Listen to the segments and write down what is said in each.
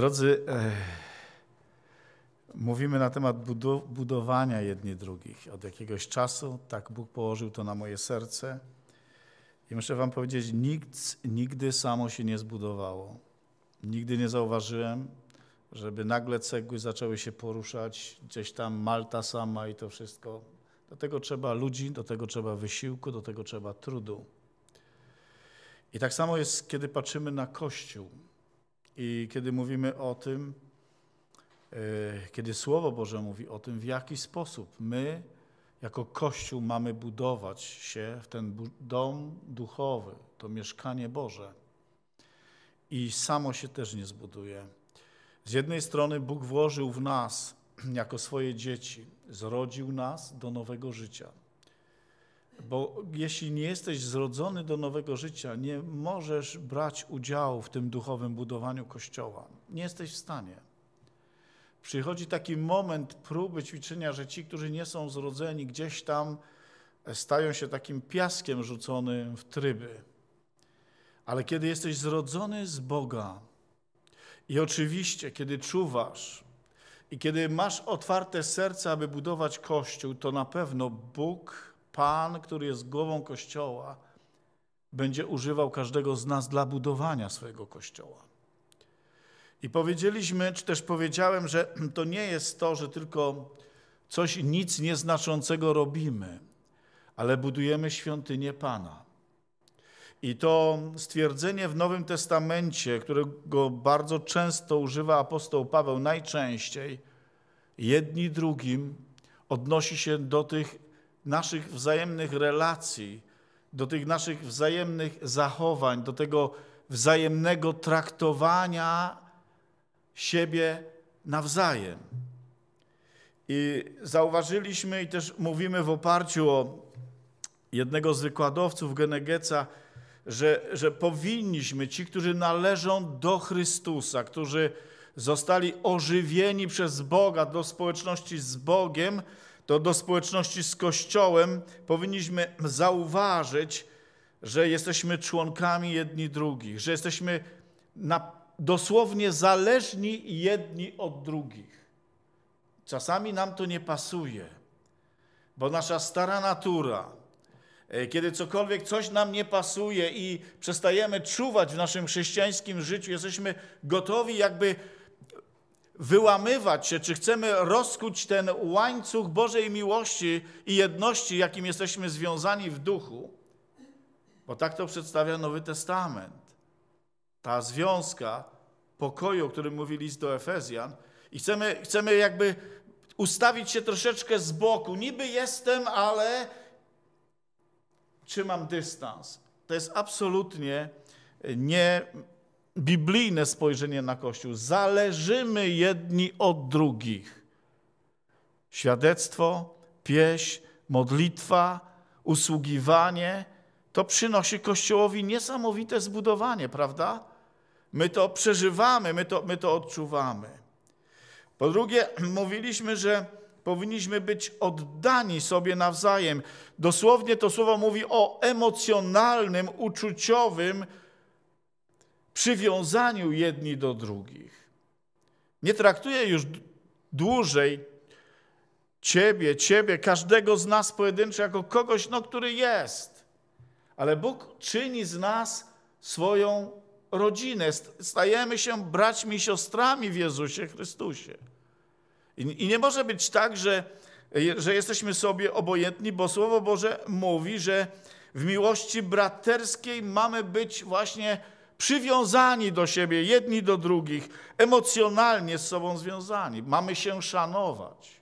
Drodzy, e, mówimy na temat budowania jedni drugich. Od jakiegoś czasu tak Bóg położył to na moje serce. I muszę Wam powiedzieć, nic nigdy samo się nie zbudowało. Nigdy nie zauważyłem, żeby nagle cegły zaczęły się poruszać, gdzieś tam Malta sama i to wszystko. Do tego trzeba ludzi, do tego trzeba wysiłku, do tego trzeba trudu. I tak samo jest, kiedy patrzymy na Kościół. I kiedy mówimy o tym, e, kiedy Słowo Boże mówi o tym, w jaki sposób my jako Kościół mamy budować się w ten dom duchowy, to mieszkanie Boże. I samo się też nie zbuduje. Z jednej strony Bóg włożył w nas, jako swoje dzieci, zrodził nas do nowego życia. Bo jeśli nie jesteś zrodzony do nowego życia, nie możesz brać udziału w tym duchowym budowaniu Kościoła. Nie jesteś w stanie. Przychodzi taki moment próby ćwiczenia, że ci, którzy nie są zrodzeni, gdzieś tam e, stają się takim piaskiem rzuconym w tryby. Ale kiedy jesteś zrodzony z Boga i oczywiście, kiedy czuwasz i kiedy masz otwarte serce, aby budować Kościół, to na pewno Bóg Pan, który jest głową Kościoła, będzie używał każdego z nas dla budowania swojego Kościoła. I powiedzieliśmy, czy też powiedziałem, że to nie jest to, że tylko coś nic nieznaczącego robimy, ale budujemy świątynię Pana. I to stwierdzenie w Nowym Testamencie, którego bardzo często używa apostoł Paweł, najczęściej, jedni drugim, odnosi się do tych naszych wzajemnych relacji, do tych naszych wzajemnych zachowań, do tego wzajemnego traktowania siebie nawzajem. I zauważyliśmy i też mówimy w oparciu o jednego z wykładowców Genegeca, że, że powinniśmy, ci, którzy należą do Chrystusa, którzy zostali ożywieni przez Boga do społeczności z Bogiem, to do społeczności z Kościołem powinniśmy zauważyć, że jesteśmy członkami jedni drugich, że jesteśmy na, dosłownie zależni jedni od drugich. Czasami nam to nie pasuje, bo nasza stara natura, e, kiedy cokolwiek coś nam nie pasuje i przestajemy czuwać w naszym chrześcijańskim życiu, jesteśmy gotowi jakby wyłamywać się, czy chcemy rozkuć ten łańcuch Bożej miłości i jedności, jakim jesteśmy związani w duchu, bo tak to przedstawia Nowy Testament. Ta związka pokoju, o którym mówi list do Efezjan, i chcemy, chcemy jakby ustawić się troszeczkę z boku. Niby jestem, ale trzymam dystans. To jest absolutnie nie biblijne spojrzenie na Kościół. Zależymy jedni od drugich. Świadectwo, pieśń, modlitwa, usługiwanie to przynosi Kościołowi niesamowite zbudowanie, prawda? My to przeżywamy, my to, my to odczuwamy. Po drugie, mówiliśmy, że powinniśmy być oddani sobie nawzajem. Dosłownie to słowo mówi o emocjonalnym, uczuciowym przywiązaniu jedni do drugich. Nie traktuję już dłużej ciebie, ciebie, każdego z nas pojedynczo jako kogoś, no, który jest. Ale Bóg czyni z nas swoją rodzinę. Stajemy się braćmi i siostrami w Jezusie Chrystusie. I, nie może być tak, że, że jesteśmy sobie obojętni, bo Słowo Boże mówi, że w miłości braterskiej mamy być właśnie przywiązani do siebie, jedni do drugich, emocjonalnie z sobą związani. Mamy się szanować,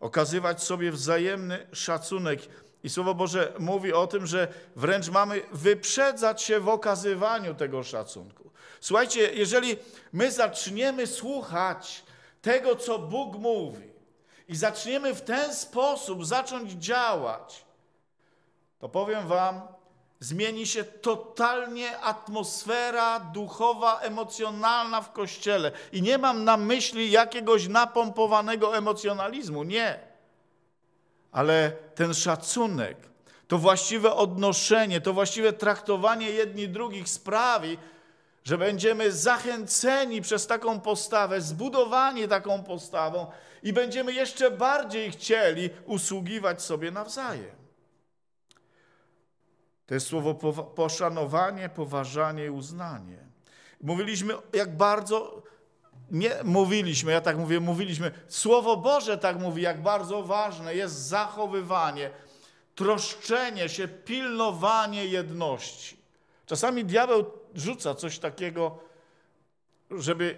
okazywać sobie wzajemny szacunek. I Słowo Boże mówi o tym, że wręcz mamy wyprzedzać się w okazywaniu tego szacunku. Słuchajcie, jeżeli my zaczniemy słuchać tego, co Bóg mówi, i zaczniemy w ten sposób zacząć działać, to powiem Wam, zmieni się totalnie atmosfera duchowa, emocjonalna w kościele. I nie mam na myśli jakiegoś napompowanego emocjonalizmu, nie. Ale ten szacunek, to właściwe odnoszenie, to właściwe traktowanie jedni drugich sprawi, że będziemy zachęceni przez taką postawę, zbudowani taką postawą i będziemy jeszcze bardziej chcieli usługiwać sobie nawzajem. To jest słowo poszanowanie, poważanie i uznanie. Mówiliśmy, jak bardzo, nie mówiliśmy, ja tak mówię, mówiliśmy, Słowo Boże tak mówi, jak bardzo ważne jest zachowywanie, troszczenie się, pilnowanie jedności. Czasami diabeł rzuca coś takiego, żeby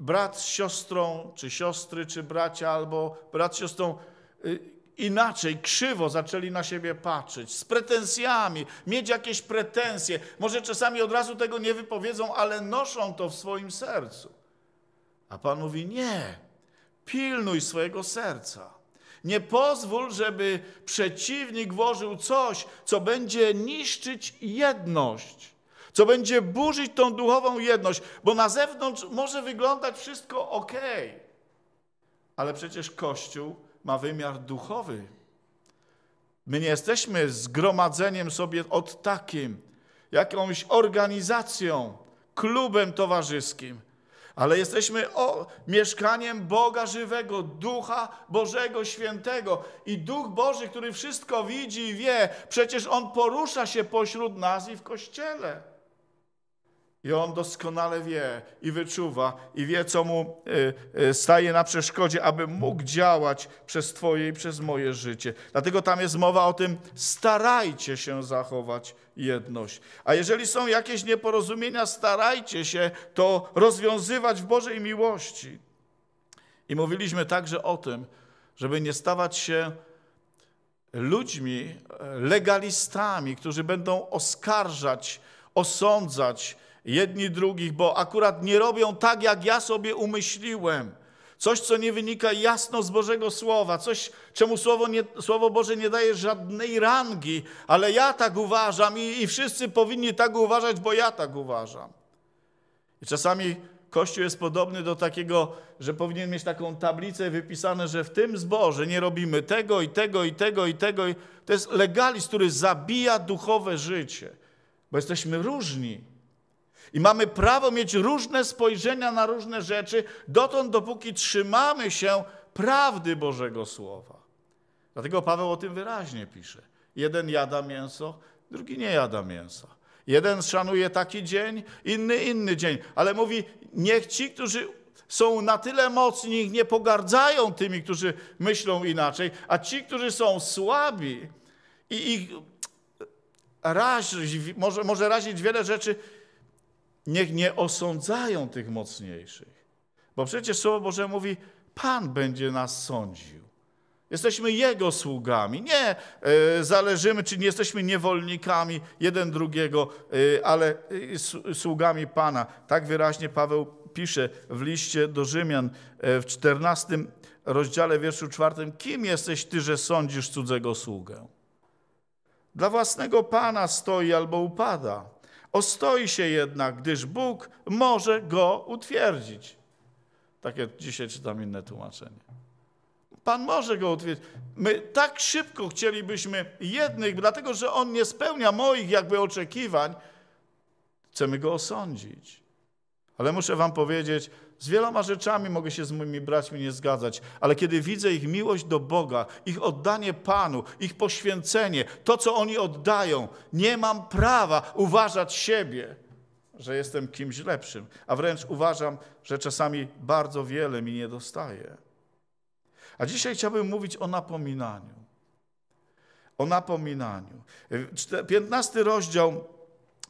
brat z siostrą, czy siostry, czy bracia, albo brat z siostrą y, inaczej, krzywo zaczęli na siebie patrzeć, z pretensjami, mieć jakieś pretensje. Może czasami od razu tego nie wypowiedzą, ale noszą to w swoim sercu. A Pan mówi: Nie, pilnuj swojego serca. Nie pozwól, żeby przeciwnik włożył coś, co będzie niszczyć jedność, co będzie burzyć tą duchową jedność, bo na zewnątrz może wyglądać wszystko ok, ale przecież Kościół ma wymiar duchowy. My nie jesteśmy zgromadzeniem sobie od takim, jakąś organizacją, klubem towarzyskim, ale jesteśmy o, mieszkaniem Boga żywego, Ducha Bożego Świętego. I Duch Boży, który wszystko widzi i wie, przecież On porusza się pośród nas i w Kościele. I on doskonale wie i wyczuwa i wie, co mu y, y, staje na przeszkodzie, aby mógł działać przez Twoje i przez moje życie. Dlatego tam jest mowa o tym, starajcie się zachować jedność. A jeżeli są jakieś nieporozumienia, starajcie się to rozwiązywać w Bożej miłości. I mówiliśmy także o tym, żeby nie stawać się ludźmi, e, legalistami, którzy będą oskarżać, osądzać, jedni drugich, bo akurat nie robią tak, jak ja sobie umyśliłem. Coś, co nie wynika jasno z Bożego Słowa, coś, czemu Słowo, nie, Słowo Boże nie daje żadnej rangi, ale ja tak uważam i, i wszyscy powinni tak uważać, bo ja tak uważam. I czasami Kościół jest podobny do takiego, że powinien mieć taką tablicę wypisane, że w tym zborze nie robimy tego i tego i tego i tego. To jest legalizm, który zabija duchowe życie, bo jesteśmy różni. I mamy prawo mieć różne spojrzenia na różne rzeczy, dotąd, dopóki trzymamy się prawdy Bożego Słowa. Dlatego Paweł o tym wyraźnie pisze. Jeden jada mięso, drugi nie jada mięsa. Jeden szanuje taki dzień, inny inny dzień, ale mówi, niech ci, którzy są na tyle mocni, ich nie pogardzają tymi, którzy myślą inaczej, a ci, którzy są słabi i ich razi, może, może razić wiele rzeczy, niech nie osądzają tych mocniejszych. Bo przecież Słowo Boże mówi, Pan będzie nas sądził. Jesteśmy Jego sługami. Nie y, zależymy, czy nie jesteśmy niewolnikami jeden drugiego, y, ale y, sługami Pana. Tak wyraźnie Paweł pisze w liście do Rzymian w 14 rozdziale, wierszu 4. Kim jesteś Ty, że sądzisz cudzego sługę? Dla własnego Pana stoi albo upada. Ostoi się jednak, gdyż Bóg może go utwierdzić. Takie dzisiaj czytam inne tłumaczenie. Pan może go utwierdzić. My tak szybko chcielibyśmy jednych, dlatego że on nie spełnia moich jakby oczekiwań. Chcemy go osądzić. Ale muszę wam powiedzieć, z wieloma rzeczami mogę się z moimi braćmi nie zgadzać, ale kiedy widzę ich miłość do Boga, ich oddanie Panu, ich poświęcenie, to co oni oddają, nie mam prawa uważać siebie, że jestem kimś lepszym, a wręcz uważam, że czasami bardzo wiele mi nie dostaje. A dzisiaj chciałbym mówić o napominaniu. O napominaniu. 15 rozdział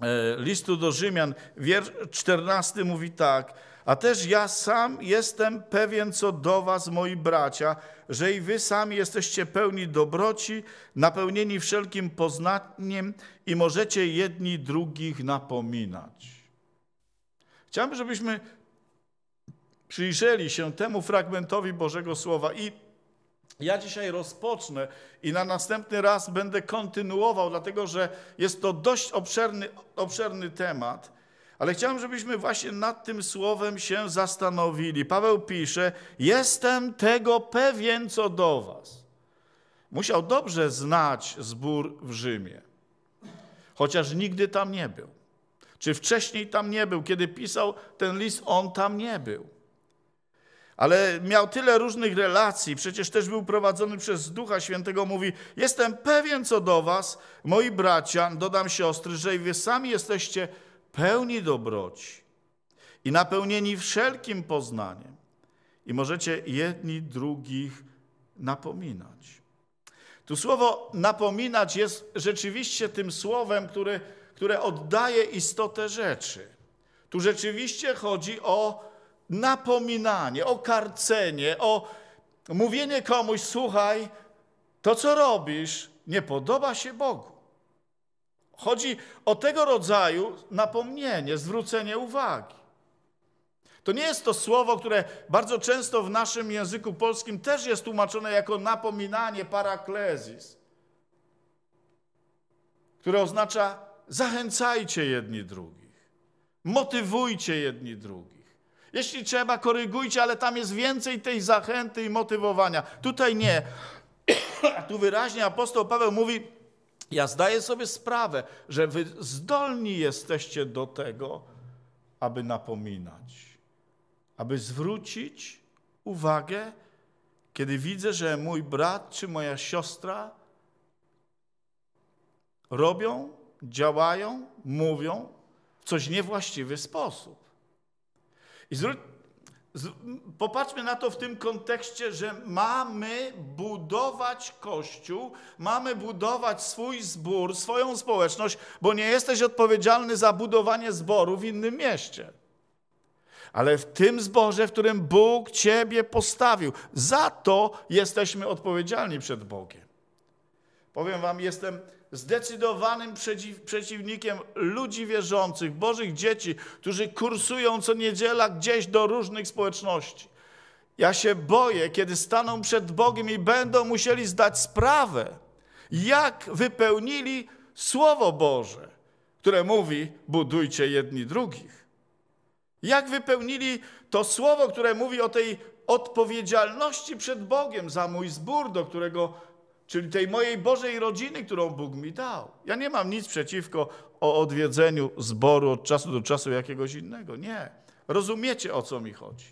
e, listu do Rzymian, wiersz 14 mówi tak. A też ja sam jestem pewien co do was, moi bracia, że i wy sami jesteście pełni dobroci, napełnieni wszelkim poznaniem i możecie jedni drugich napominać. Chciałbym, żebyśmy przyjrzeli się temu fragmentowi Bożego Słowa i ja dzisiaj rozpocznę i na następny raz będę kontynuował, dlatego że jest to dość obszerny, obszerny temat. Ale chciałem, żebyśmy właśnie nad tym słowem się zastanowili. Paweł pisze: Jestem tego pewien co do Was. Musiał dobrze znać zbór w Rzymie, chociaż nigdy tam nie był. Czy wcześniej tam nie był? Kiedy pisał ten list, on tam nie był. Ale miał tyle różnych relacji, przecież też był prowadzony przez Ducha Świętego. Mówi: Jestem pewien co do Was, moi bracia, dodam siostry, że i Wy sami jesteście pełni dobroci i napełnieni wszelkim poznaniem. I możecie jedni drugich napominać. Tu słowo napominać jest rzeczywiście tym słowem, które, które oddaje istotę rzeczy. Tu rzeczywiście chodzi o napominanie, o karcenie, o mówienie komuś: Słuchaj, to co robisz nie podoba się Bogu. Chodzi o tego rodzaju napomnienie, zwrócenie uwagi. To nie jest to słowo, które bardzo często w naszym języku polskim też jest tłumaczone jako napominanie, paraklezis, które oznacza zachęcajcie jedni drugich, motywujcie jedni drugich. Jeśli trzeba, korygujcie, ale tam jest więcej tej zachęty i motywowania. Tutaj nie. tu wyraźnie apostoł Paweł mówi, ja zdaję sobie sprawę, że wy zdolni jesteście do tego, aby napominać, aby zwrócić uwagę, kiedy widzę, że mój brat czy moja siostra robią, działają, mówią w coś niewłaściwy sposób. I zwróć Popatrzmy na to w tym kontekście, że mamy budować Kościół, mamy budować swój zbór, swoją społeczność, bo nie jesteś odpowiedzialny za budowanie zboru w innym mieście. Ale w tym zborze, w którym Bóg Ciebie postawił, za to jesteśmy odpowiedzialni przed Bogiem. Powiem Wam, jestem zdecydowanym przeciw, przeciwnikiem ludzi wierzących, Bożych dzieci, którzy kursują co niedziela gdzieś do różnych społeczności. Ja się boję, kiedy staną przed Bogiem i będą musieli zdać sprawę, jak wypełnili Słowo Boże, które mówi: budujcie jedni drugich. Jak wypełnili to Słowo, które mówi o tej odpowiedzialności przed Bogiem za mój zbór, do którego czyli tej mojej Bożej rodziny, którą Bóg mi dał. Ja nie mam nic przeciwko o odwiedzeniu zboru od czasu do czasu jakiegoś innego. Nie. Rozumiecie, o co mi chodzi.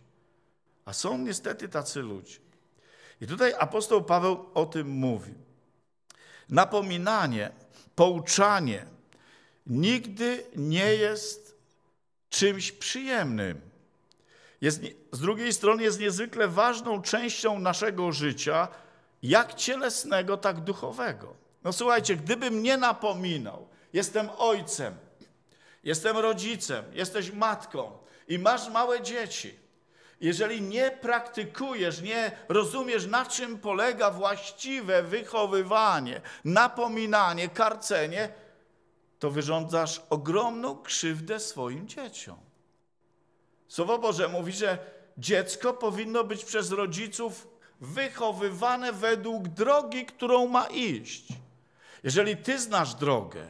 A są niestety tacy ludzie. I tutaj apostoł Paweł o tym mówi. Napominanie, pouczanie nigdy nie jest czymś przyjemnym. Jest, z drugiej strony jest niezwykle ważną częścią naszego życia – jak cielesnego, tak duchowego. No słuchajcie, gdybym nie napominał, jestem ojcem, jestem rodzicem, jesteś matką i masz małe dzieci. Jeżeli nie praktykujesz, nie rozumiesz, na czym polega właściwe wychowywanie, napominanie, karcenie, to wyrządzasz ogromną krzywdę swoim dzieciom. Słowo Boże mówi, że dziecko powinno być przez rodziców wychowywane według drogi, którą ma iść. Jeżeli ty znasz drogę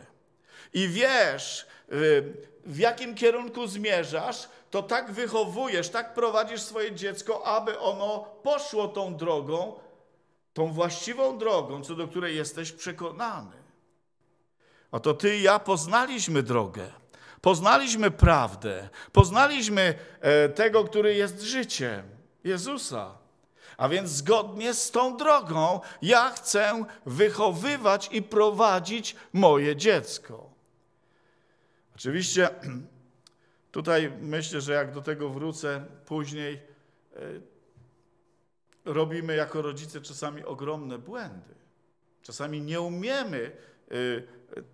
i wiesz, y, w jakim kierunku zmierzasz, to tak wychowujesz, tak prowadzisz swoje dziecko, aby ono poszło tą drogą, tą właściwą drogą, co do której jesteś przekonany. A to ty i ja poznaliśmy drogę, poznaliśmy prawdę, poznaliśmy e, tego, który jest życiem, Jezusa. A więc zgodnie z tą drogą ja chcę wychowywać i prowadzić moje dziecko. Oczywiście tutaj myślę, że jak do tego wrócę później, e, robimy jako rodzice czasami ogromne błędy. Czasami nie umiemy e,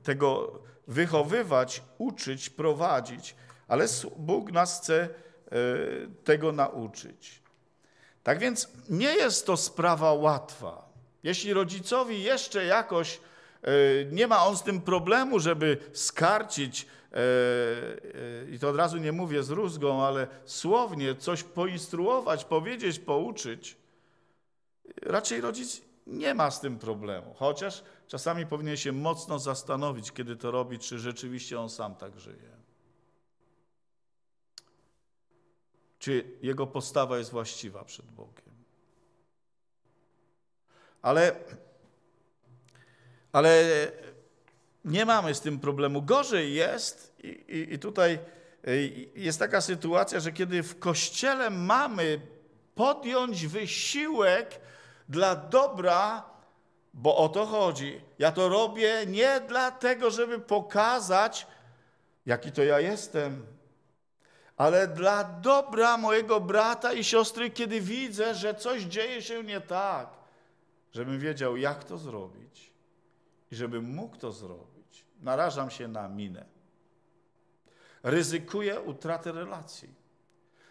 tego wychowywać, uczyć, prowadzić, ale Bóg nas chce e, tego nauczyć. Tak więc nie jest to sprawa łatwa. Jeśli rodzicowi jeszcze jakoś e, nie ma on z tym problemu, żeby skarcić, e, e, i to od razu nie mówię z rózgą, ale słownie coś poinstruować, powiedzieć, pouczyć, raczej rodzic nie ma z tym problemu. Chociaż czasami powinien się mocno zastanowić, kiedy to robi, czy rzeczywiście on sam tak żyje. czy jego postawa jest właściwa przed Bogiem. Ale, ale nie mamy z tym problemu. Gorzej jest, i, i, i tutaj e, jest taka sytuacja, że kiedy w kościele mamy podjąć wysiłek dla dobra, bo o to chodzi. Ja to robię nie dlatego, żeby pokazać, jaki to ja jestem, ale dla dobra mojego brata i siostry, kiedy widzę, że coś dzieje się nie tak, żebym wiedział, jak to zrobić i żebym mógł to zrobić, narażam się na minę. Ryzykuję utratę relacji.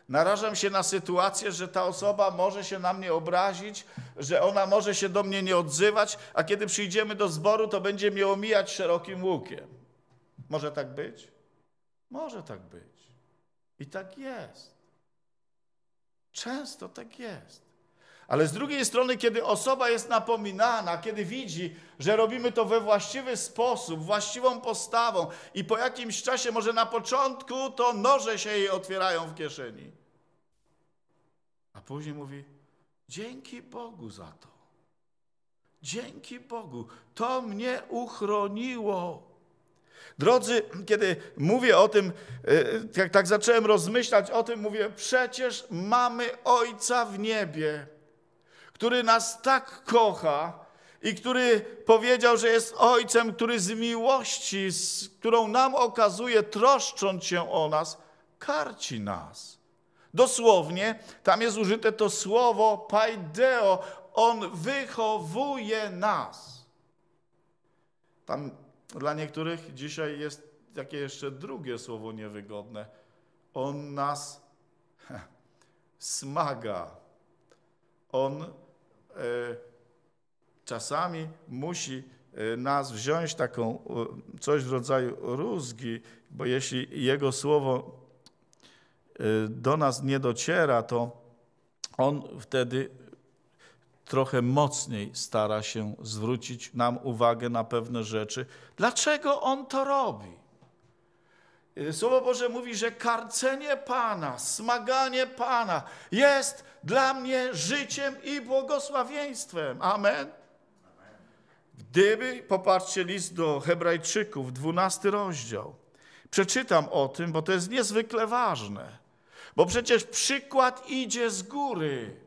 Narażam się na sytuację, że ta osoba może się na mnie obrazić, że ona może się do mnie nie odzywać, a kiedy przyjdziemy do zboru, to będzie mnie omijać szerokim łukiem. Może tak być? Może tak być. I tak jest. Często tak jest. Ale z drugiej strony, kiedy osoba jest napominana, kiedy widzi, że robimy to we właściwy sposób, właściwą postawą i po jakimś czasie, może na początku, to noże się jej otwierają w kieszeni. A później mówi: Dzięki Bogu za to. Dzięki Bogu, to mnie uchroniło. Drodzy, kiedy mówię o tym, e, jak tak zacząłem rozmyślać o tym, mówię, przecież mamy Ojca w niebie, który nas tak kocha i który powiedział, że jest Ojcem, który z miłości, z którą nam okazuje, troszcząc się o nas, karci nas. Dosłownie, tam jest użyte to słowo paideo, on wychowuje nas. Tam dla niektórych dzisiaj jest takie jeszcze drugie słowo niewygodne. On nas smaga. On e, czasami musi e, nas wziąć taką e, coś w rodzaju rózgi, bo jeśli Jego słowo e, do nas nie dociera, to On wtedy trochę mocniej stara się zwrócić nam uwagę na pewne rzeczy. Dlaczego on to robi? Y, Słowo Boże mówi, że karcenie Pana, smaganie Pana jest dla mnie życiem i błogosławieństwem. Amen. Gdyby, popatrzcie list do Hebrajczyków, 12 rozdział. Przeczytam o tym, bo to jest niezwykle ważne. Bo przecież przykład idzie z góry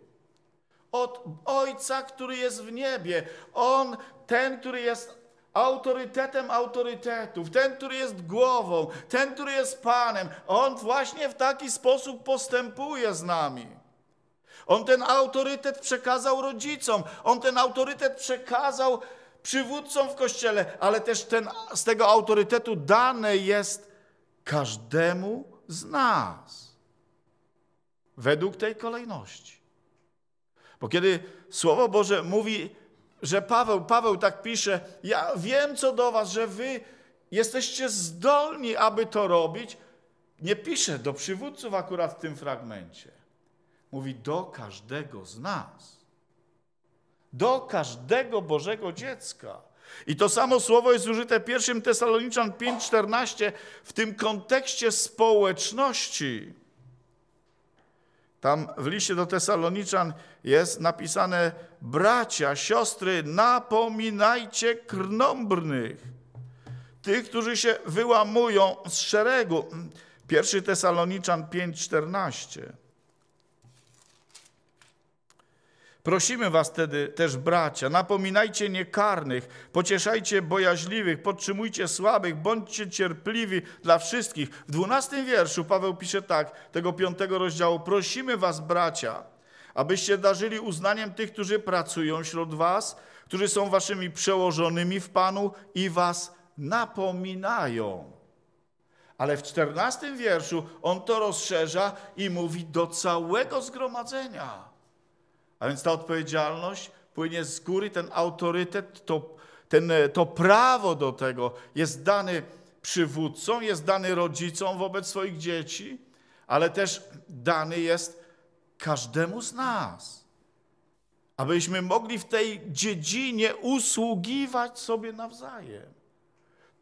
od Ojca, który jest w niebie. On, ten, który jest autorytetem autorytetów, ten, który jest głową, ten, który jest Panem, on właśnie w taki sposób postępuje z nami. On ten autorytet przekazał rodzicom, on ten autorytet przekazał przywódcom w kościele, ale też ten, z tego autorytetu dane jest każdemu z nas. Według tej kolejności. Bo kiedy Słowo Boże mówi, że Paweł, Paweł tak pisze, ja wiem co do was, że wy jesteście zdolni, aby to robić, nie pisze do przywódców akurat w tym fragmencie. Mówi do każdego z nas. Do każdego Bożego dziecka. I to samo słowo jest użyte w 1 Tesaloniczan 5,14 w tym kontekście społeczności. Tam w liście do Tesaloniczan jest napisane: Bracia, siostry, napominajcie krnąbrnych, tych, którzy się wyłamują z szeregu. Pierwszy Tesaloniczan 5:14. Prosimy was tedy też, bracia, napominajcie niekarnych, pocieszajcie bojaźliwych, podtrzymujcie słabych, bądźcie cierpliwi dla wszystkich. W dwunastym wierszu Paweł pisze tak, tego piątego rozdziału, prosimy was, bracia, abyście darzyli uznaniem tych, którzy pracują wśród was, którzy są waszymi przełożonymi w Panu i was napominają. Ale w czternastym wierszu on to rozszerza i mówi do całego zgromadzenia. A więc ta odpowiedzialność płynie z góry, ten autorytet, to, ten, e, to prawo do tego jest dany przywódcom, jest dany rodzicom wobec swoich dzieci, ale też dany jest każdemu z nas. Abyśmy mogli w tej dziedzinie usługiwać sobie nawzajem,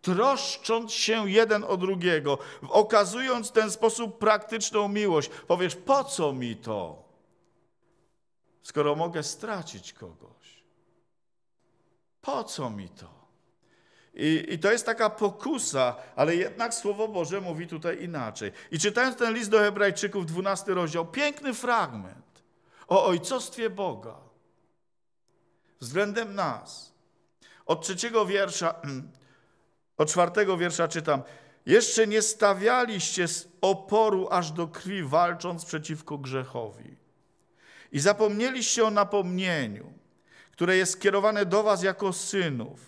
troszcząc się jeden o drugiego, okazując w ten sposób praktyczną miłość. Powiesz, po co mi to? skoro mogę stracić kogoś? Po co mi to? I, I, to jest taka pokusa, ale jednak Słowo Boże mówi tutaj inaczej. I czytając ten list do Hebrajczyków, 12 rozdział, piękny fragment o ojcostwie Boga względem nas. Od trzeciego wiersza, od czwartego wiersza czytam. Jeszcze nie stawialiście z oporu aż do krwi, walcząc przeciwko grzechowi. I zapomnieliście o napomnieniu, które jest skierowane do was jako synów.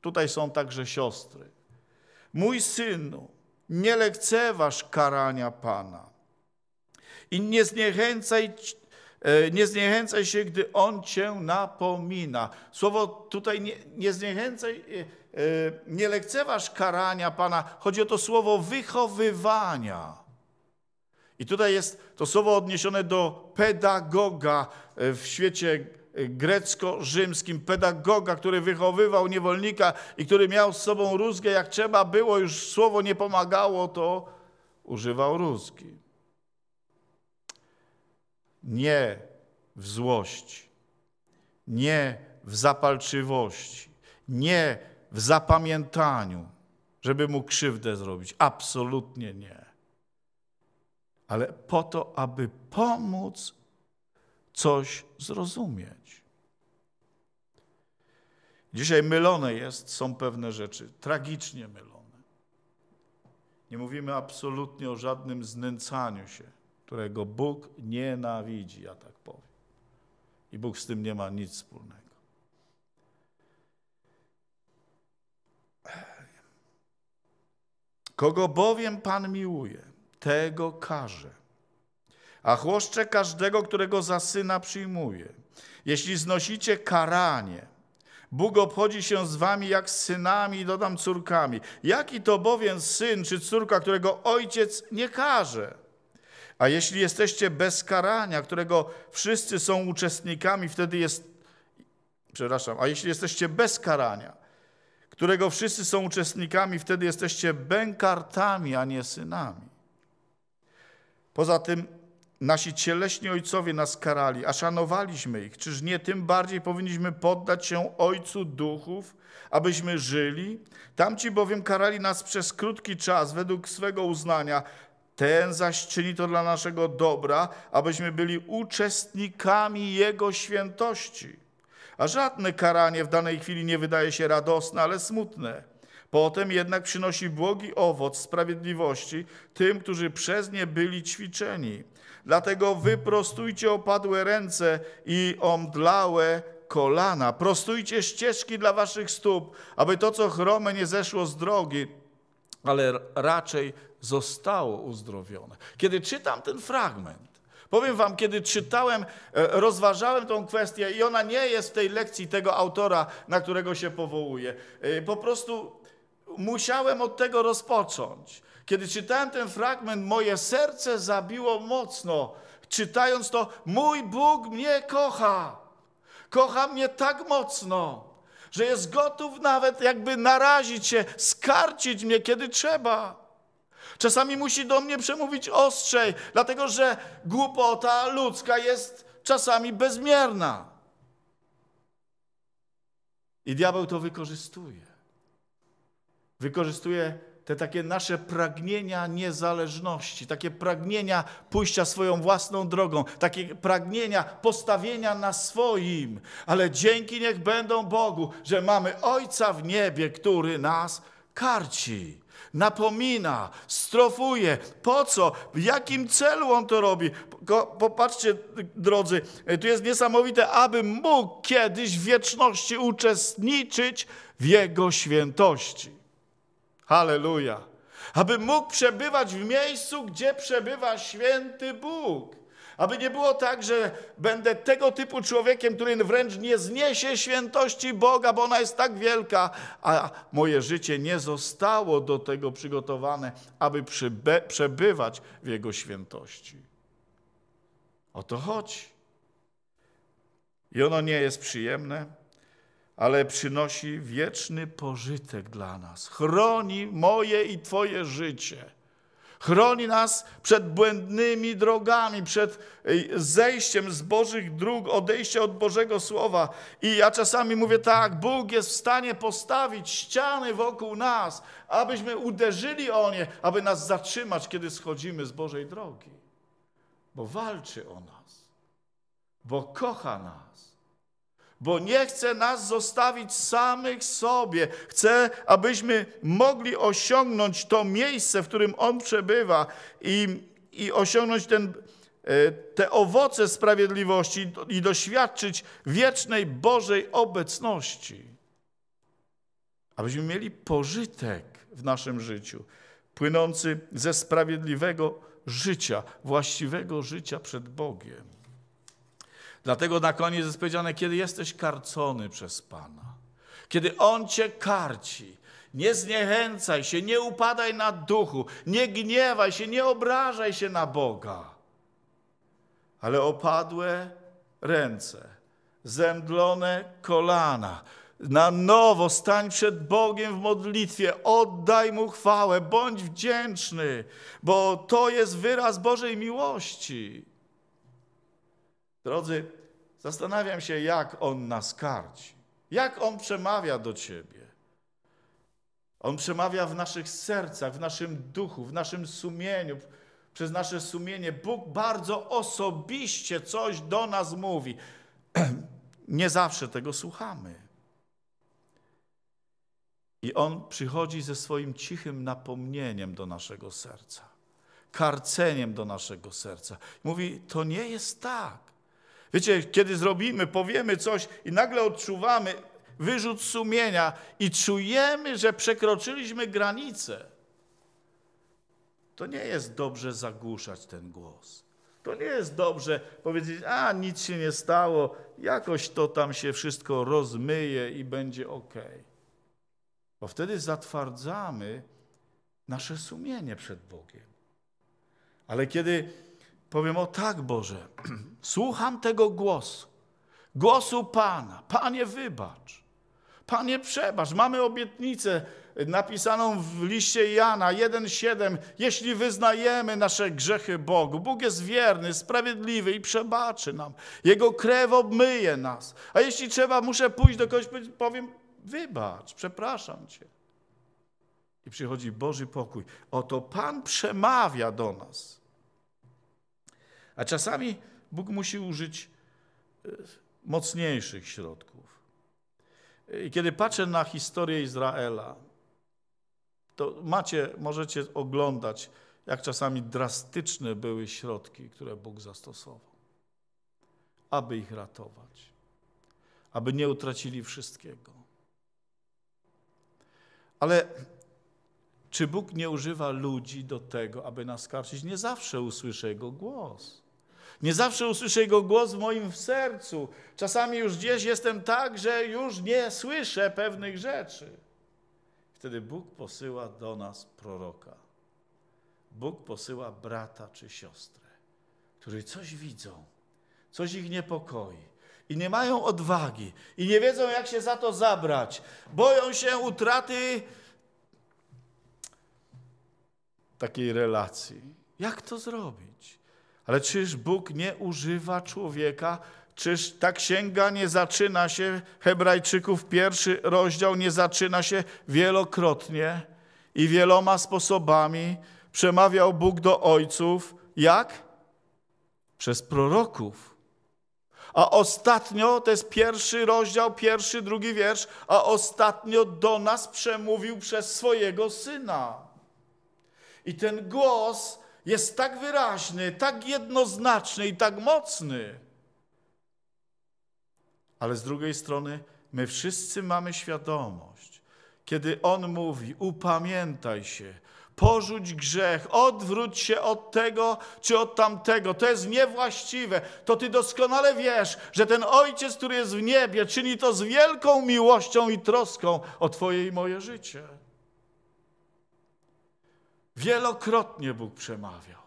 Tutaj są także siostry. Mój synu, nie lekceważ karania Pana i nie zniechęcaj, e, nie zniechęcaj się, gdy On cię napomina. Słowo tutaj nie, nie zniechęcaj, e, e, nie lekceważ karania Pana. Chodzi o to słowo wychowywania. I tutaj jest to słowo odniesione do pedagoga e, w świecie e, grecko-rzymskim, pedagoga, który wychowywał niewolnika i który miał z sobą rózgę. Jak trzeba było, już słowo nie pomagało, to używał rózgi. Nie w złości, nie w zapalczywości, nie w zapamiętaniu, żeby mu krzywdę zrobić. Absolutnie nie ale po to, aby pomóc coś zrozumieć. Dzisiaj mylone jest, są pewne rzeczy, tragicznie mylone. Nie mówimy absolutnie o żadnym znęcaniu się, którego Bóg nienawidzi, ja tak powiem. I Bóg z tym nie ma nic wspólnego. Kogo bowiem Pan miłuje, tego karze. A chłoszcze każdego, którego za syna przyjmuje. Jeśli znosicie karanie, Bóg obchodzi się z wami jak z synami i dodam córkami. Jaki to bowiem syn czy córka, którego ojciec nie karze? A jeśli jesteście bez karania, którego wszyscy są uczestnikami, wtedy jest. Przepraszam, a jeśli jesteście bez karania, którego wszyscy są uczestnikami, wtedy jesteście bękartami, a nie synami. Poza tym nasi cieleśni ojcowie nas karali, a szanowaliśmy ich. Czyż nie tym bardziej powinniśmy poddać się Ojcu Duchów, abyśmy żyli? Tamci bowiem karali nas przez krótki czas według swego uznania. Ten zaś czyni to dla naszego dobra, abyśmy byli uczestnikami Jego świętości. A żadne karanie w danej chwili nie wydaje się radosne, ale smutne. Potem jednak przynosi błogi owoc sprawiedliwości tym, którzy przez nie byli ćwiczeni. Dlatego wyprostujcie opadłe ręce i omdlałe kolana. Prostujcie ścieżki dla waszych stóp, aby to, co chrome, nie zeszło z drogi, ale raczej zostało uzdrowione. Kiedy czytam ten fragment, Powiem wam, kiedy czytałem, e, rozważałem tą kwestię i ona nie jest w tej lekcji tego autora, na którego się powołuje. E, po prostu musiałem od tego rozpocząć. Kiedy czytałem ten fragment, moje serce zabiło mocno. Czytając to, mój Bóg mnie kocha. Kocha mnie tak mocno, że jest gotów nawet jakby narazić się, skarcić mnie, kiedy trzeba. Czasami musi do mnie przemówić ostrzej, dlatego że głupota ludzka jest czasami bezmierna. I diabeł to wykorzystuje. Wykorzystuje te takie nasze pragnienia niezależności, takie pragnienia pójścia swoją własną drogą, takie pragnienia postawienia na swoim. Ale dzięki niech będą Bogu, że mamy Ojca w niebie, który nas karci napomina, strofuje. Po co? W jakim celu on to robi? Popatrzcie, drodzy, tu jest niesamowite, aby mógł kiedyś w wieczności uczestniczyć w Jego świętości. Halleluja. Aby mógł przebywać w miejscu, gdzie przebywa święty Bóg. Aby nie było tak, że będę tego typu człowiekiem, który wręcz nie zniesie świętości Boga, bo ona jest tak wielka, a moje życie nie zostało do tego przygotowane, aby przebywać w Jego świętości. O to chodzi. I ono nie jest przyjemne ale przynosi wieczny pożytek dla nas. Chroni moje i Twoje życie. Chroni nas przed błędnymi drogami, przed y, zejściem z Bożych dróg, odejściem od Bożego Słowa. I ja czasami mówię tak, Bóg jest w stanie postawić ściany wokół nas, abyśmy uderzyli o nie, aby nas zatrzymać, kiedy schodzimy z Bożej drogi. Bo walczy o nas, bo kocha nas bo nie chce nas zostawić samych sobie. Chce, abyśmy mogli osiągnąć to miejsce, w którym On przebywa i, i osiągnąć ten, e, te owoce sprawiedliwości i doświadczyć wiecznej Bożej obecności. Abyśmy mieli pożytek w naszym życiu, płynący ze sprawiedliwego życia, właściwego życia przed Bogiem. Dlatego na koniec jest powiedziane, kiedy jesteś karcony przez Pana, kiedy On cię karci, nie zniechęcaj się, nie upadaj na duchu, nie gniewaj się, nie obrażaj się na Boga. Ale opadłe ręce, zemdlone kolana, na nowo stań przed Bogiem w modlitwie, oddaj Mu chwałę, bądź wdzięczny, bo to jest wyraz Bożej miłości. Drodzy, zastanawiam się, jak On nas karci. Jak On przemawia do Ciebie. On przemawia w naszych sercach, w naszym duchu, w naszym sumieniu, przez nasze sumienie. Bóg bardzo osobiście coś do nas mówi. Nie zawsze tego słuchamy. I On przychodzi ze swoim cichym napomnieniem do naszego serca, karceniem do naszego serca. Mówi: To nie jest tak. Wiecie, kiedy zrobimy, powiemy coś i nagle odczuwamy wyrzut sumienia i czujemy, że przekroczyliśmy granicę, to nie jest dobrze zagłuszać ten głos. To nie jest dobrze powiedzieć, a nic się nie stało, jakoś to tam się wszystko rozmyje i będzie ok. Bo wtedy zatwardzamy nasze sumienie przed Bogiem. Ale kiedy Powiem, o tak Boże, słucham tego głosu, głosu Pana. Panie wybacz, Panie przebacz. Mamy obietnicę napisaną w liście Jana 1,7. Jeśli wyznajemy nasze grzechy Bogu, Bóg jest wierny, sprawiedliwy i przebaczy nam. Jego krew obmyje nas. A jeśli trzeba, muszę pójść do kogoś, powiem, wybacz, przepraszam Cię. I przychodzi Boży pokój. Oto Pan przemawia do nas. A czasami Bóg musi użyć e, mocniejszych środków. I kiedy patrzę na historię Izraela, to macie, możecie oglądać, jak czasami drastyczne były środki, które Bóg zastosował, aby ich ratować, aby nie utracili wszystkiego. Ale czy Bóg nie używa ludzi do tego, aby nas karcić? Nie zawsze usłyszę Jego głos. Nie zawsze usłyszę Jego głos w moim sercu. Czasami już gdzieś jestem tak, że już nie słyszę pewnych rzeczy. Wtedy Bóg posyła do nas proroka. Bóg posyła brata czy siostrę, którzy coś widzą, coś ich niepokoi i nie mają odwagi i nie wiedzą, jak się za to zabrać. Boją się utraty takiej relacji. Jak to zrobić? Ale czyż Bóg nie używa człowieka? Czyż ta księga nie zaczyna się, Hebrajczyków pierwszy rozdział nie zaczyna się wielokrotnie i wieloma sposobami? Przemawiał Bóg do ojców. Jak? Przez proroków. A ostatnio, to jest pierwszy rozdział, pierwszy, drugi wiersz, a ostatnio do nas przemówił przez swojego syna. I ten głos jest tak wyraźny, tak jednoznaczny i tak mocny. Ale z drugiej strony my wszyscy mamy świadomość, kiedy On mówi: upamiętaj się, porzuć grzech, odwróć się od tego czy od tamtego. To jest niewłaściwe. To ty doskonale wiesz, że ten Ojciec, który jest w niebie, czyni to z wielką miłością i troską o Twoje i moje życie. Wielokrotnie Bóg przemawiał.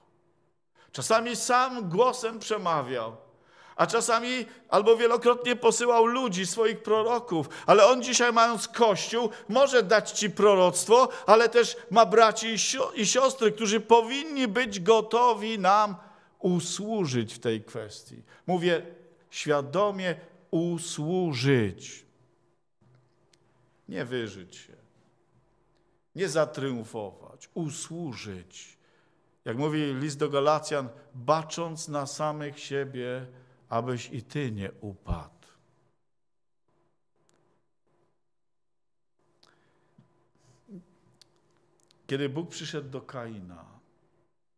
Czasami sam głosem przemawiał, a czasami albo wielokrotnie posyłał ludzi, swoich proroków, ale on dzisiaj, mając kościół, może dać ci proroctwo, ale też ma braci i siostry, którzy powinni być gotowi nam usłużyć w tej kwestii. Mówię świadomie usłużyć, nie wyżyć się nie zatriumfować, usłużyć. Jak mówi list do Galacjan, bacząc na samych siebie, abyś i ty nie upadł. Kiedy Bóg przyszedł do Kaina,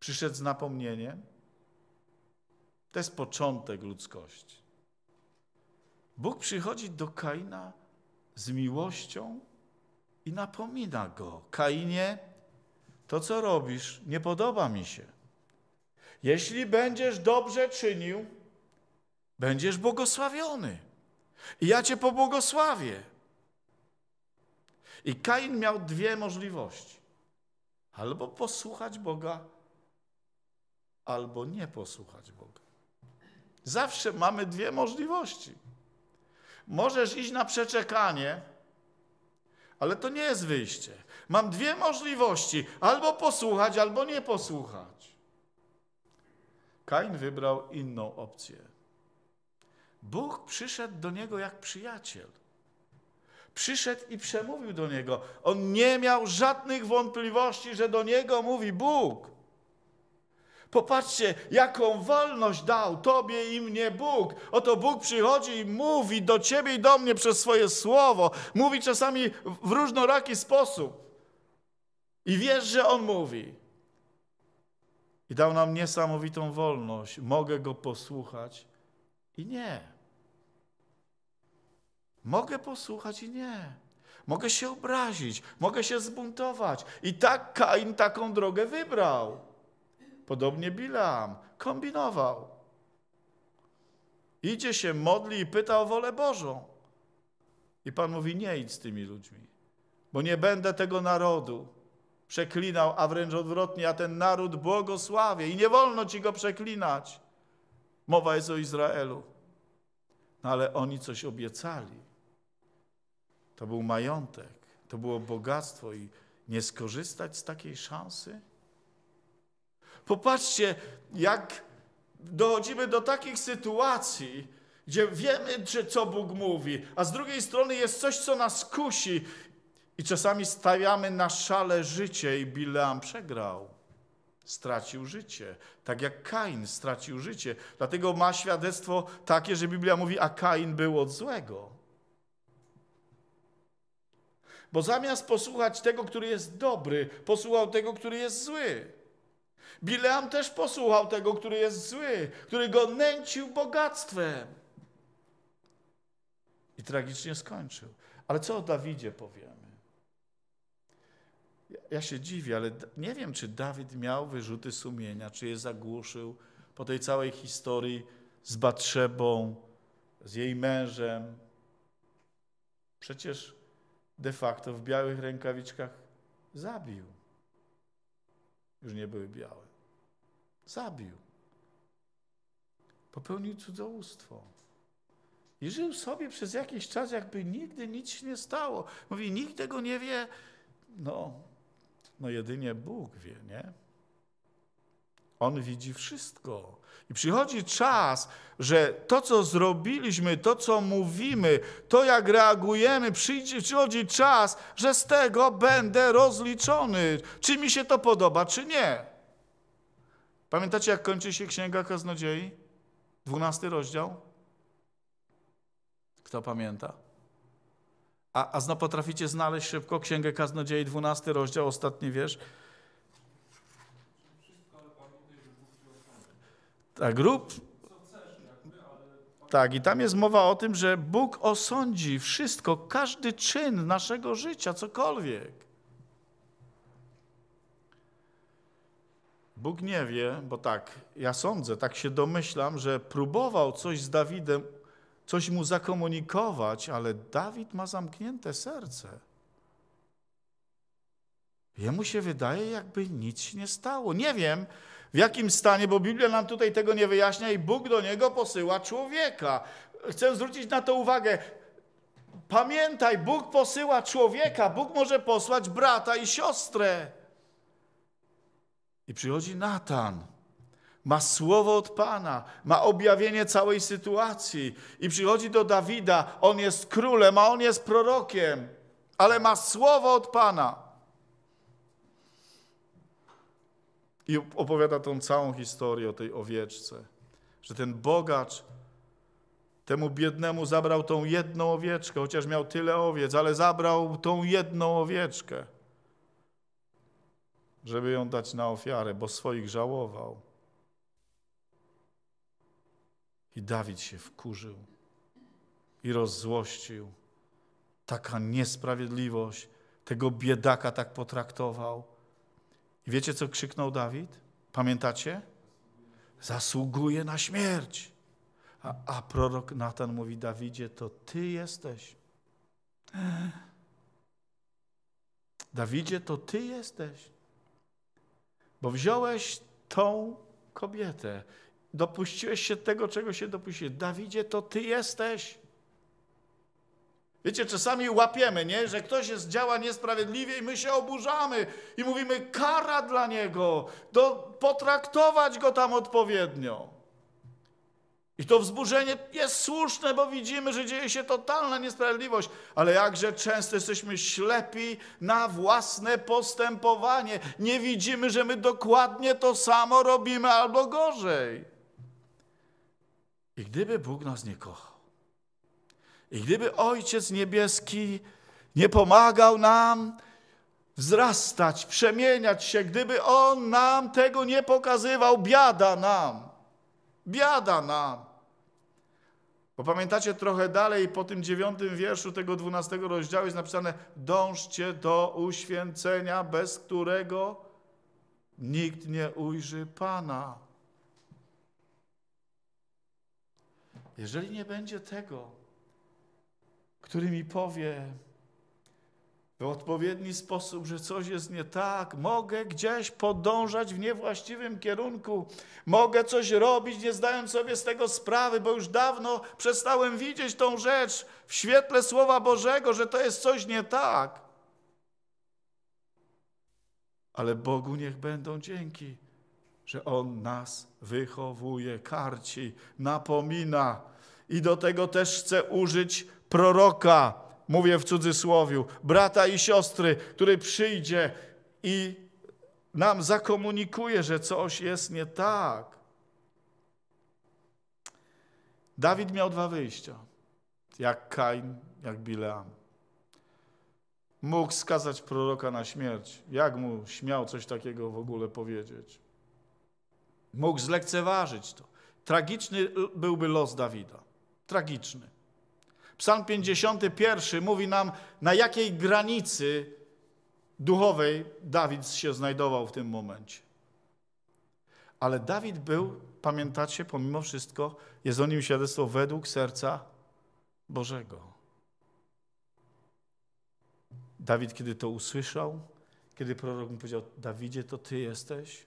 przyszedł z napomnieniem, to jest początek ludzkości. Bóg przychodzi do Kaina z miłością i napomina go: Kainie, to co robisz, nie podoba mi się. Jeśli będziesz dobrze czynił, będziesz błogosławiony. I ja cię pobłogosławię. I Kain miał dwie możliwości: albo posłuchać Boga, albo nie posłuchać Boga. Zawsze mamy dwie możliwości. Możesz iść na przeczekanie ale to nie jest wyjście. Mam dwie możliwości: albo posłuchać, albo nie posłuchać. Kain wybrał inną opcję. Bóg przyszedł do niego jak przyjaciel. Przyszedł i przemówił do niego. On nie miał żadnych wątpliwości, że do niego mówi Bóg. Popatrzcie, jaką wolność dał Tobie i mnie Bóg. Oto Bóg przychodzi i mówi do Ciebie i do mnie przez swoje słowo. Mówi czasami w różnoraki sposób. I wiesz, że On mówi. I dał nam niesamowitą wolność. Mogę Go posłuchać i nie. Mogę posłuchać i nie. Mogę się obrazić, mogę się zbuntować. I tak Kain taką drogę wybrał. Podobnie Bilam kombinował. Idzie się, modli i pyta o wolę Bożą. I Pan mówi, nie idź z tymi ludźmi, bo nie będę tego narodu przeklinał, a wręcz odwrotnie, a ten naród błogosławię i nie wolno ci go przeklinać. Mowa jest o Izraelu. No ale oni coś obiecali. To był majątek, to było bogactwo i nie skorzystać z takiej szansy? Popatrzcie, jak dochodzimy do takich sytuacji, gdzie wiemy, że co Bóg mówi, a z drugiej strony jest coś, co nas kusi i czasami stawiamy na szale życie i Bileam przegrał. Stracił życie, tak jak Kain stracił życie. Dlatego ma świadectwo takie, że Biblia mówi, a Kain był od złego. Bo zamiast posłuchać tego, który jest dobry, posłuchał tego, który jest zły. Bileam też posłuchał tego, który jest zły, który go nęcił bogactwem. I tragicznie skończył. Ale co o Dawidzie powiemy? Ja, ja się dziwię, ale nie wiem, czy Dawid miał wyrzuty sumienia, czy je zagłuszył po tej całej historii z Batrzebą, z jej mężem. Przecież de facto w białych rękawiczkach zabił. Już nie były białe. Zabił. Popełnił cudzołóstwo. I żył sobie przez jakiś czas, jakby nigdy nic się nie stało. Mówi, nikt tego nie wie. No, no jedynie Bóg wie, nie? On widzi wszystko. I przychodzi czas, że to, co zrobiliśmy, to, co mówimy, to, jak reagujemy, przyjdzie, przychodzi czas, że z tego będę rozliczony. Czy mi się to podoba, czy nie. Pamiętacie, jak kończy się Księga Kaznodziei? Dwunasty rozdział? Kto pamięta? A, a zna, potraficie znaleźć szybko Księgę Kaznodziei, dwunasty rozdział, ostatni wiersz? Tak, rób. Tak, i tam jest mowa o tym, że Bóg osądzi wszystko, każdy czyn naszego życia, cokolwiek. Bóg nie wie, bo tak, ja sądzę, tak się domyślam, że próbował coś z Dawidem, coś mu zakomunikować, ale Dawid ma zamknięte serce. Jemu się wydaje, jakby nic się nie stało. Nie wiem w jakim stanie, bo Biblia nam tutaj tego nie wyjaśnia i Bóg do niego posyła człowieka. Chcę zwrócić na to uwagę. Pamiętaj, Bóg posyła człowieka, Bóg może posłać brata i siostrę. I przychodzi Natan. Ma słowo od Pana, ma objawienie całej sytuacji. I przychodzi do Dawida, on jest królem, a on jest prorokiem, ale ma słowo od Pana. I opowiada tą całą historię o tej owieczce, że ten bogacz temu biednemu zabrał tą jedną owieczkę, chociaż miał tyle owiec, ale zabrał tą jedną owieczkę żeby ją dać na ofiarę, bo swoich żałował. I Dawid się wkurzył i rozzłościł. Taka niesprawiedliwość, tego biedaka tak potraktował. I wiecie, co krzyknął Dawid? Pamiętacie? Zasługuje na śmierć. A, a prorok Natan mówi: Dawidzie, to ty jesteś. Dawidzie, to ty jesteś. Bo wziąłeś tą kobietę. Dopuściłeś się tego, czego się dopuściłeś. Dawidzie, to ty jesteś. Wiecie, czasami łapiemy, nie? że ktoś jest, działa niesprawiedliwie i my się oburzamy i mówimy kara dla niego, do, potraktować go tam odpowiednio. I to wzburzenie jest słuszne, bo widzimy, że dzieje się totalna niesprawiedliwość, ale jakże często jesteśmy ślepi na własne postępowanie. Nie widzimy, że my dokładnie to samo robimy albo gorzej. I gdyby Bóg nas nie kochał, i gdyby Ojciec Niebieski nie pomagał nam wzrastać, przemieniać się, gdyby On nam tego nie pokazywał, biada nam. Biada nam. Bo pamiętacie trochę dalej, po tym dziewiątym wierszu tego dwunastego rozdziału jest napisane: Dążcie do uświęcenia, bez którego nikt nie ujrzy Pana. Jeżeli nie będzie tego, który mi powie, w odpowiedni sposób, że coś jest nie tak, mogę gdzieś podążać w niewłaściwym kierunku, mogę coś robić, nie zdając sobie z tego sprawy, bo już dawno przestałem widzieć tą rzecz w świetle Słowa Bożego, że to jest coś nie tak. Ale Bogu niech będą dzięki, że On nas wychowuje, karci, napomina i do tego też chce użyć proroka mówię w cudzysłowiu, brata i siostry, który przyjdzie i nam zakomunikuje, że coś jest nie tak. Dawid miał dwa wyjścia, jak Kain, jak Bileam. Mógł skazać proroka na śmierć. Jak mu śmiał coś takiego w ogóle powiedzieć? Mógł zlekceważyć to. Tragiczny byłby los Dawida. Tragiczny. Psalm 51 mówi nam, na jakiej granicy duchowej Dawid się znajdował w tym momencie. Ale Dawid był, pamiętacie, pomimo wszystko, jest o nim świadectwo według serca Bożego. Dawid, kiedy to usłyszał, kiedy prorok mu powiedział: Dawidzie, to ty jesteś.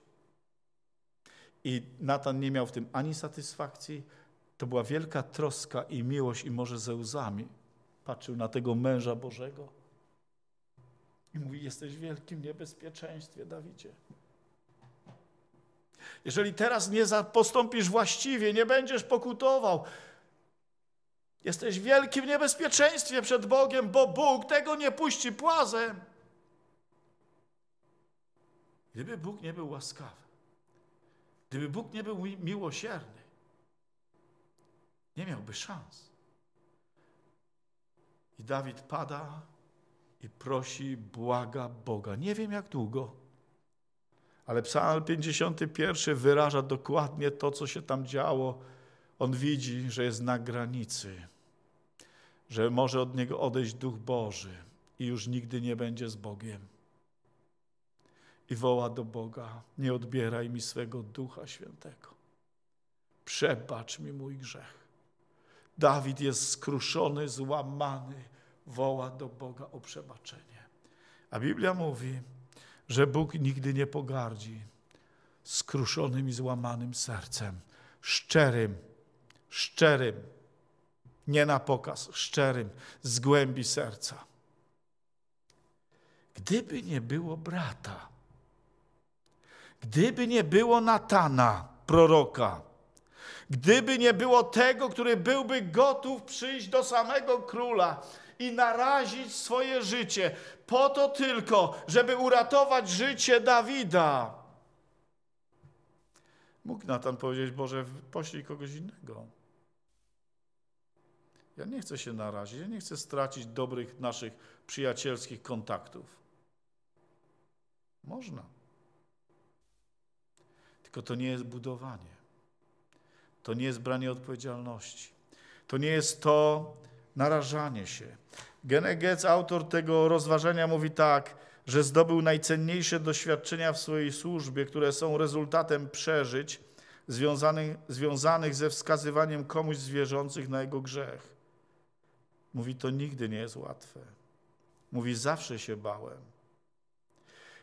I Natan nie miał w tym ani satysfakcji, to była wielka troska i miłość i może ze łzami patrzył na tego męża Bożego i mówi, jesteś w wielkim niebezpieczeństwie, Dawidzie. Jeżeli teraz nie postąpisz właściwie, nie będziesz pokutował, jesteś w wielkim niebezpieczeństwie przed Bogiem, bo Bóg tego nie puści płazem. Gdyby Bóg nie był łaskawy, gdyby Bóg nie był miłosierny, nie miałby szans. I Dawid pada i prosi, błaga Boga. Nie wiem jak długo, ale Psalm 51 wyraża dokładnie to, co się tam działo. On widzi, że jest na granicy, że może od niego odejść duch Boży i już nigdy nie będzie z Bogiem. I woła do Boga: Nie odbieraj mi swego ducha świętego. Przebacz mi mój grzech. Dawid jest skruszony, złamany, woła do Boga o przebaczenie. A Biblia mówi, że Bóg nigdy nie pogardzi skruszonym i złamanym sercem, szczerym, szczerym, nie na pokaz, szczerym, z głębi serca. Gdyby nie było brata, gdyby nie było Natana, proroka, Gdyby nie było tego, który byłby gotów przyjść do samego króla i narazić swoje życie, po to tylko, żeby uratować życie Dawida. Mógł Natan powiedzieć, Boże, poślij kogoś innego. Ja nie chcę się narazić, ja nie chcę stracić dobrych naszych przyjacielskich kontaktów. Można. Tylko to nie jest budowanie. To nie jest branie odpowiedzialności. To nie jest to narażanie się. Genegetz, autor tego rozważania, mówi tak, że zdobył najcenniejsze doświadczenia w swojej służbie, które są rezultatem przeżyć związanych, związanych ze wskazywaniem komuś z wierzących na jego grzech. Mówi, to nigdy nie jest łatwe. Mówi, zawsze się bałem.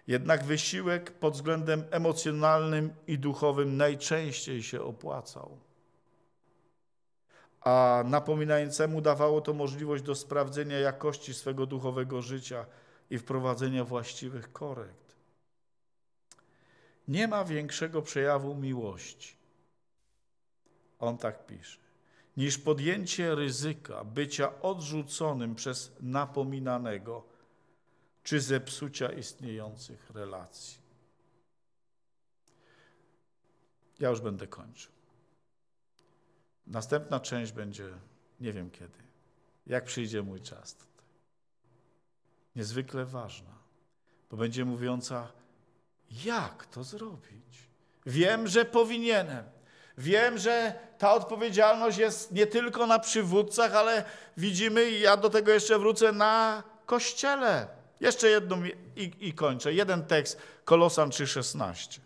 Jednak wysiłek pod względem emocjonalnym i duchowym najczęściej się opłacał a napominającemu dawało to możliwość do sprawdzenia jakości swego duchowego życia i wprowadzenia właściwych korekt. Nie ma większego przejawu miłości, on tak pisze, niż podjęcie ryzyka bycia odrzuconym przez napominanego czy zepsucia istniejących relacji. Ja już będę kończył. Następna część będzie nie wiem kiedy, jak przyjdzie mój czas. Tutaj. Niezwykle ważna, bo będzie mówiąca, jak to zrobić. Wiem, że powinienem. Wiem, że ta odpowiedzialność jest nie tylko na przywódcach, ale widzimy, i ja do tego jeszcze wrócę, na kościele. Jeszcze jedną i, i kończę. Jeden tekst, Kolosan 3,16,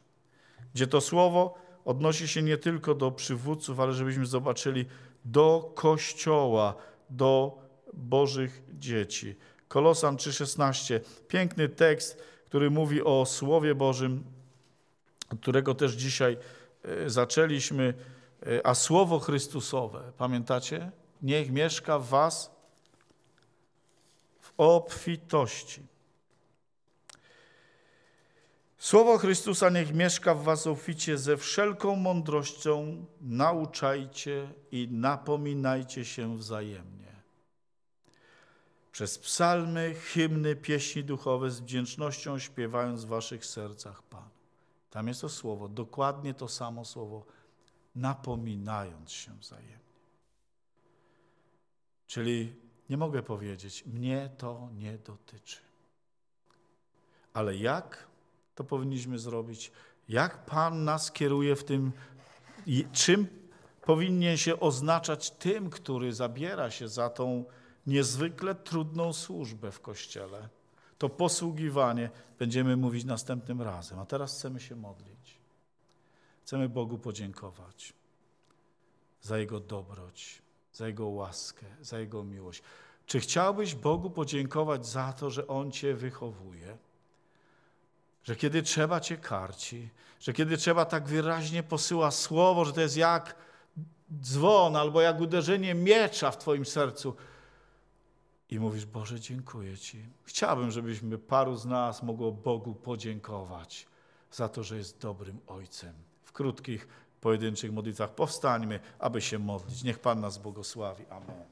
gdzie to słowo odnosi się nie tylko do przywódców, ale żebyśmy zobaczyli do Kościoła, do Bożych dzieci. Kolosan 3,16. Piękny tekst, który mówi o Słowie Bożym, którego też dzisiaj e, zaczęliśmy. E, a Słowo Chrystusowe, pamiętacie? Niech mieszka w Was w obfitości. Słowo Chrystusa niech mieszka w was oficie ze wszelką mądrością, nauczajcie i napominajcie się wzajemnie. Przez psalmy, hymny, pieśni duchowe z wdzięcznością śpiewając w waszych sercach Panu. Tam jest to słowo, dokładnie to samo słowo, napominając się wzajemnie. Czyli nie mogę powiedzieć, mnie to nie dotyczy. Ale jak to powinniśmy zrobić. Jak Pan nas kieruje w tym, czym powinien się oznaczać tym, który zabiera się za tą niezwykle trudną służbę w Kościele. To posługiwanie będziemy mówić następnym razem, a teraz chcemy się modlić. Chcemy Bogu podziękować za Jego dobroć, za Jego łaskę, za Jego miłość. Czy chciałbyś Bogu podziękować za to, że On Cię wychowuje? że kiedy trzeba Cię karci, że kiedy trzeba tak wyraźnie posyła słowo, że to jest jak dzwon albo jak uderzenie miecza w Twoim sercu. I mówisz, Boże, dziękuję Ci. Chciałbym, żebyśmy paru z nas mogło Bogu podziękować za to, że jest dobrym Ojcem. W krótkich, pojedynczych modlitwach powstańmy, aby się modlić. Niech Pan nas błogosławi. Amen.